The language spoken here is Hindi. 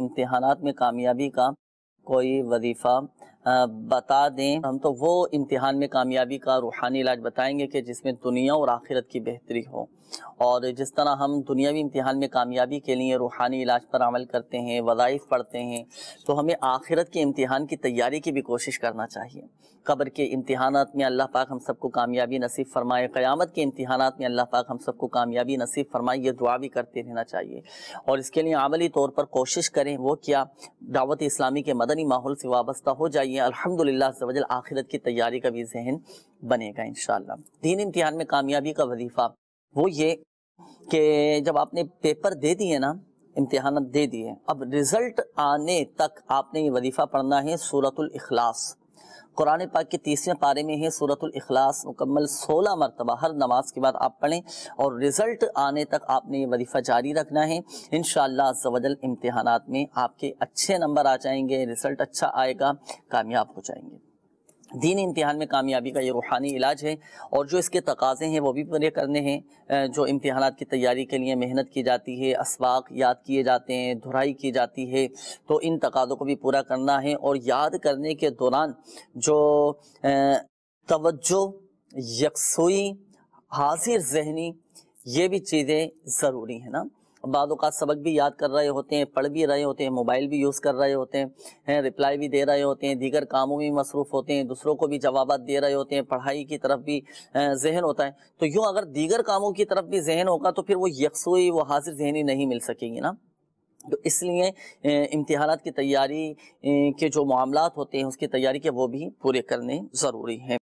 इम्तहान में कामयाबी का कोई वजीफ़ा बता दें हम तो वो इम्तिहान में कामयाबी का रूहानी इलाज बताएंगे कि जिसमें दुनिया और आखिरत की बेहतरी हो और जिस तरह हम दुनियावी इम्तिहान में कामयाबी के लिए रूहानी इलाज पर अमल करते हैं वज़ाइफ पढ़ते हैं तो हमें आखिरत के इम्तिहान की तैयारी की भी कोशिश करना चाहिए कब्र के इम्तिहानात में अल्लाह पाक हम सबको कामयाबी नसीब फरमाए क़्यामत के इम्तिहानात में अल्लाह पाक हम सबको कामयाबी नसीब फरमाए ये दुआ भी करते रहना चाहिए और इसके लिए अमली तौर पर कोशिश करें वो क्या दावत इस्लामी के मदनी माहौल से वाबस्ता हो जाए चाहिए अल्हम्दुलिल्लाह वजल आखिरत की तैयारी का भी जहन बनेगा इन दीन इम्तिहान में कामयाबी का वजीफ़ा वो ये कि जब आपने पेपर दे दिए ना इम्तिहान दे दिए अब रिज़ल्ट आने तक आपने ये वजीफ़ा पढ़ना है सूरतुल इखलास कुरान पाक के तीसरे पारे में है सूरत अखलास मुकम्मल सोलह मरतबा हर नमाज के बाद आप पढ़ें और रिज़ल्ट आने तक आपने ये वजीफ़ा जारी रखना है इन शजल इम्तहान में आपके अच्छे नंबर आ जाएंगे रिज़ल्ट अच्छा आएगा कामयाब हो जाएंगे दीन इम्तिहान में कामयाबी का ये रूहानी इलाज है और जो इसके तकाजे हैं वो भी पूरे करने हैं जो इम्तहान की तैयारी के लिए मेहनत की जाती है इसवाक याद किए जाते हैं धुराई की जाती है तो इन तकाज़ों को भी पूरा करना है और याद करने के दौरान जो तवज्जो यकसोई हाजिर जहनी ये भी चीज़ें ज़रूरी हैं ना बाद सबक भी याद कर रहे होते हैं पढ़ भी रहे होते हैं मोबाइल भी यूज़ कर रहे होते हैं हैं रिप्लाई भी दे रहे होते हैं दीगर कामों में मसरूफ़ होते हैं दूसरों को भी जवाब दे रहे होते हैं पढ़ाई की तरफ भी जहन होता है तो यूँ अगर दीगर कामों की तरफ भी जहन होगा तो फिर वो यकसोई वो हाजिर जहनी नहीं मिल सकेगी ना तो इसलिए इम्तहान की तैयारी के जो मामला होते हैं उसकी तैयारी के वो भी पूरे करने ज़रूरी हैं